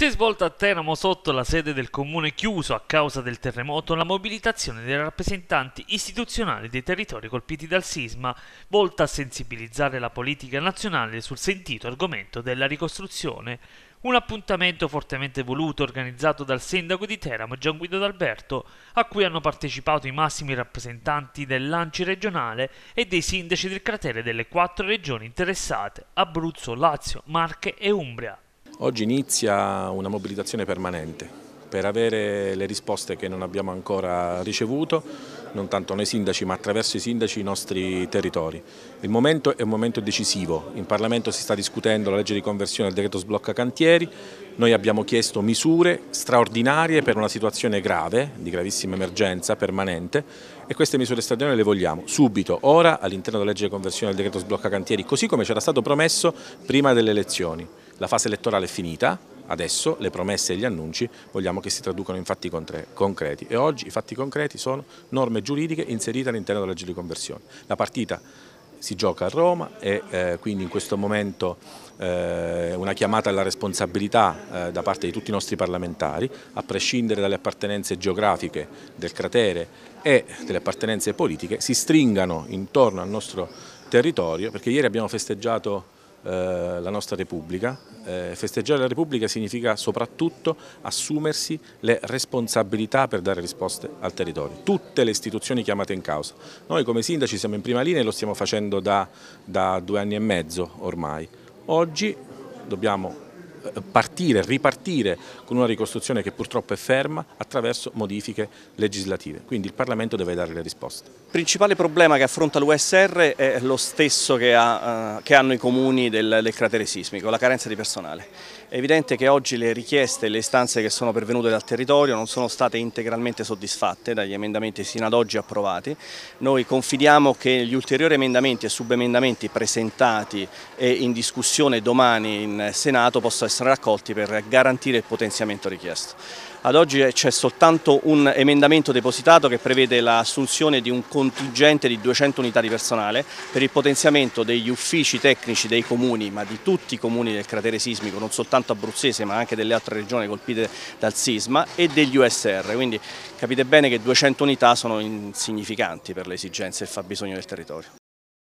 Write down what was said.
Si è svolta a Teramo sotto la sede del comune chiuso a causa del terremoto la mobilitazione dei rappresentanti istituzionali dei territori colpiti dal sisma, volta a sensibilizzare la politica nazionale sul sentito argomento della ricostruzione. Un appuntamento fortemente voluto organizzato dal sindaco di Teramo Gian Guido D'Alberto, a cui hanno partecipato i massimi rappresentanti dell'ANCI regionale e dei sindaci del cratere delle quattro regioni interessate, Abruzzo, Lazio, Marche e Umbria. Oggi inizia una mobilitazione permanente per avere le risposte che non abbiamo ancora ricevuto, non tanto noi sindaci ma attraverso i sindaci i nostri territori. Il momento è un momento decisivo, in Parlamento si sta discutendo la legge di conversione del decreto sblocca cantieri, noi abbiamo chiesto misure straordinarie per una situazione grave, di gravissima emergenza permanente e queste misure straordinarie le vogliamo subito, ora all'interno della legge di conversione del decreto sblocca cantieri, così come c'era stato promesso prima delle elezioni. La fase elettorale è finita, adesso le promesse e gli annunci vogliamo che si traducano in fatti concreti e oggi i fatti concreti sono norme giuridiche inserite all'interno della legge di conversione. La partita si gioca a Roma e eh, quindi in questo momento eh, una chiamata alla responsabilità eh, da parte di tutti i nostri parlamentari, a prescindere dalle appartenenze geografiche del cratere e delle appartenenze politiche, si stringano intorno al nostro territorio perché ieri abbiamo festeggiato eh, la nostra Repubblica. Eh, festeggiare la Repubblica significa soprattutto assumersi le responsabilità per dare risposte al territorio, tutte le istituzioni chiamate in causa. Noi come sindaci siamo in prima linea e lo stiamo facendo da, da due anni e mezzo ormai. Oggi dobbiamo partire, ripartire con una ricostruzione che purtroppo è ferma attraverso modifiche legislative. Quindi il Parlamento deve dare le risposte. Il principale problema che affronta l'USR è lo stesso che, ha, eh, che hanno i comuni del, del cratere sismico, la carenza di personale. È evidente che oggi le richieste e le istanze che sono pervenute dal territorio non sono state integralmente soddisfatte dagli emendamenti sino ad oggi approvati. Noi confidiamo che gli ulteriori emendamenti e subemendamenti presentati e in discussione domani in Senato possano essere raccolti per garantire il potenziamento richiesto. Ad oggi c'è soltanto un emendamento depositato che prevede l'assunzione di un contingente di 200 unità di personale per il potenziamento degli uffici tecnici dei comuni, ma di tutti i comuni del cratere sismico, non soltanto soltanto abruzzese ma anche delle altre regioni colpite dal sisma e degli USR, quindi capite bene che 200 unità sono insignificanti per le esigenze e il fabbisogno del territorio.